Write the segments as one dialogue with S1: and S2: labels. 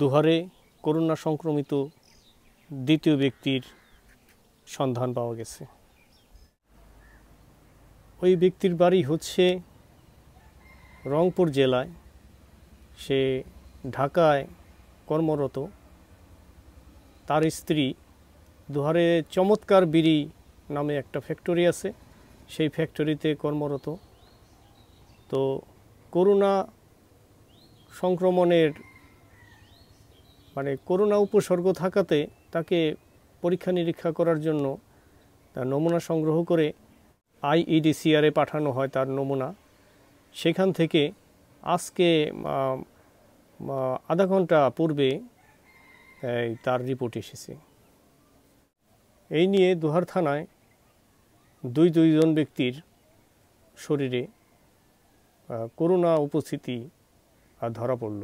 S1: দুহারে corona সংক্রমিত দ্বিতীয় ব্যক্তির সন্ধান পাওয়া গেছে ওই ব্যক্তির বাড়ি হচ্ছে রংপুর জেলায় সে ঢাকায় কর্মরত তার স্ত্রী দুহারে চমৎকার বিড়ি নামে একটা ফ্যাক্টরি আছে সেই ফ্যাক্টরিতে কর্মরত তো করোনা সংক্রমণের মানে করোনা উপসর্গ থাকাতে তাকে পরীক্ষা নিরীক্ষা করার জন্য তার নমুনা সংগ্রহ করে আইইডিসিআরে পাঠানো হয় তার নমুনা সেখান থেকে আজকে আধা ঘন্টা পূর্বে তার রিপোর্ট এসেছে এই নিয়ে দুহার থানায় দুই দুইজন ব্যক্তির শরীরে করোনা উপস্থিতি ধরা পড়ল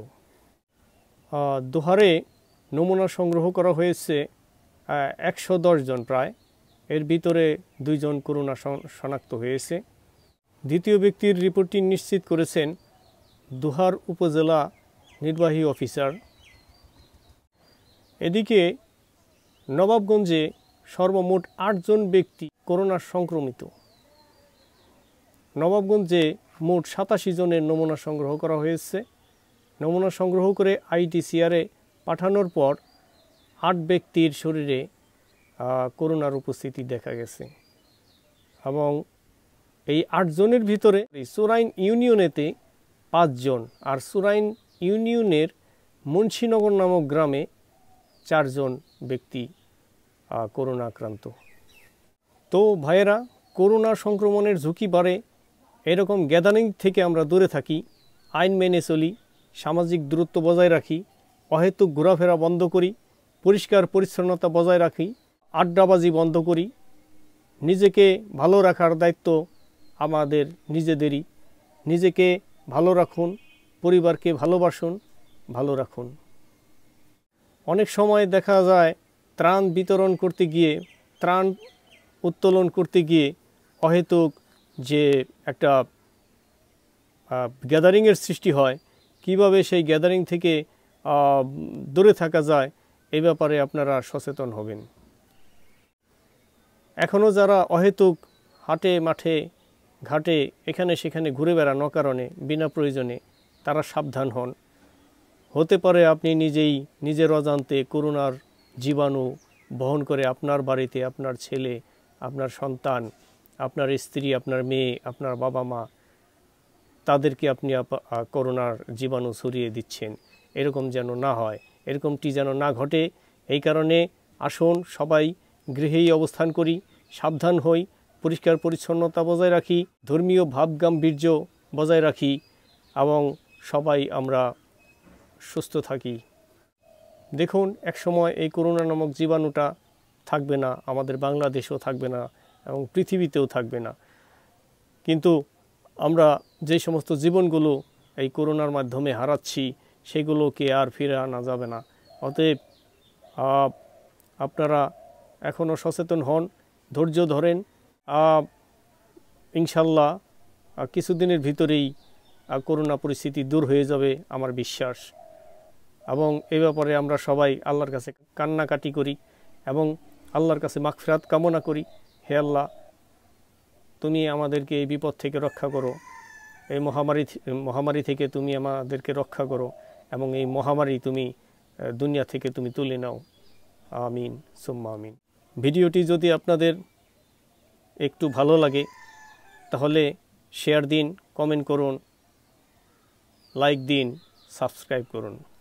S1: দোহারে নমুনা সংগ্রহ করা হয়েছে একশো জন প্রায় এর ভিতরে দুইজন করোনা শনাক্ত হয়েছে দ্বিতীয় ব্যক্তির রিপোর্টটি নিশ্চিত করেছেন দুহার উপজেলা নির্বাহী অফিসার এদিকে নবাবগঞ্জে সর্বমোট আটজন ব্যক্তি করোনা সংক্রমিত নবাবগঞ্জে মোট সাতাশি জনের নমুনা সংগ্রহ করা হয়েছে নমুনা সংগ্রহ করে আইটিসিআরে পাঠানোর পর আট ব্যক্তির শরীরে করোনার উপস্থিতি দেখা গেছে এবং এই আটজনের ভিতরে সুরাইন ইউনিয়নেতে পাঁচজন আর সুরাইন ইউনিয়নের মুন্সীনগর নামক গ্রামে চারজন ব্যক্তি করোনা আক্রান্ত তো ভাইয়েরা করোনা সংক্রমণের ঝুঁকি বাড়ে এরকম গ্যাদারিং থেকে আমরা দূরে থাকি আইন মেনে চলি সামাজিক দূরত্ব বজায় রাখি অহেতুক ঘোরাফেরা বন্ধ করি পরিষ্কার পরিচ্ছন্নতা বজায় রাখি আড্ডাবাজি বন্ধ করি নিজেকে ভালো রাখার দায়িত্ব আমাদের নিজেদেরই নিজেকে ভালো রাখুন পরিবারকে ভালোবাসুন ভালো রাখুন অনেক সময় দেখা যায় ত্রাণ বিতরণ করতে গিয়ে ত্রাণ উত্তোলন করতে গিয়ে অহেতুক যে একটা গ্যাদারিংয়ের সৃষ্টি হয় কিভাবে সেই গ্যাদারিং থেকে দূরে থাকা যায় এ ব্যাপারে আপনারা সচেতন হবেন এখনও যারা অহেতুক হাটে মাঠে ঘাটে এখানে সেখানে ঘুরে বেড়ানো কারণে বিনা প্রয়োজনে তারা সাবধান হন হতে পারে আপনি নিজেই নিজের অজান্তে করোনার জীবাণু বহন করে আপনার বাড়িতে আপনার ছেলে আপনার সন্তান আপনার স্ত্রী আপনার মেয়ে আপনার বাবা মা তাদেরকে আপনি করোনার জীবাণু ছড়িয়ে দিচ্ছেন এরকম যেন না হয় এরকমটি যেন না ঘটে এই কারণে আসুন সবাই গৃহেই অবস্থান করি সাবধান হই পরিষ্কার পরিচ্ছন্নতা বজায় রাখি ধর্মীয় ভাবগাম্ভীর্য বজায় রাখি এবং সবাই আমরা সুস্থ থাকি দেখুন একসময় এই করোনা নামক জীবাণুটা থাকবে না আমাদের বাংলাদেশেও থাকবে না এবং পৃথিবীতেও থাকবে না কিন্তু আমরা যে সমস্ত জীবনগুলো এই করোনার মাধ্যমে হারাচ্ছি সেগুলোকে আর ফিরে আনা যাবে না অতএব আপনারা এখনও সচেতন হন ধৈর্য ধরেন ইনশাল্লাহ কিছুদিনের ভিতরেই করোনা পরিস্থিতি দূর হয়ে যাবে আমার বিশ্বাস এবং এ ব্যাপারে আমরা সবাই আল্লাহর কাছে কান্নাকাটি করি এবং আল্লাহর কাছে মাখফিরাত কামনা করি হে আল্লাহ তুমি আমাদেরকে এই বিপদ থেকে রক্ষা করো এই মহামারী মহামারী থেকে তুমি আমাদেরকে রক্ষা করো এবং এই মহামারী তুমি দুনিয়া থেকে তুমি তুলে নাও আমিন সুম্মা আমিন ভিডিওটি যদি আপনাদের একটু ভালো লাগে তাহলে শেয়ার দিন কমেন্ট করুন লাইক দিন সাবস্ক্রাইব করুন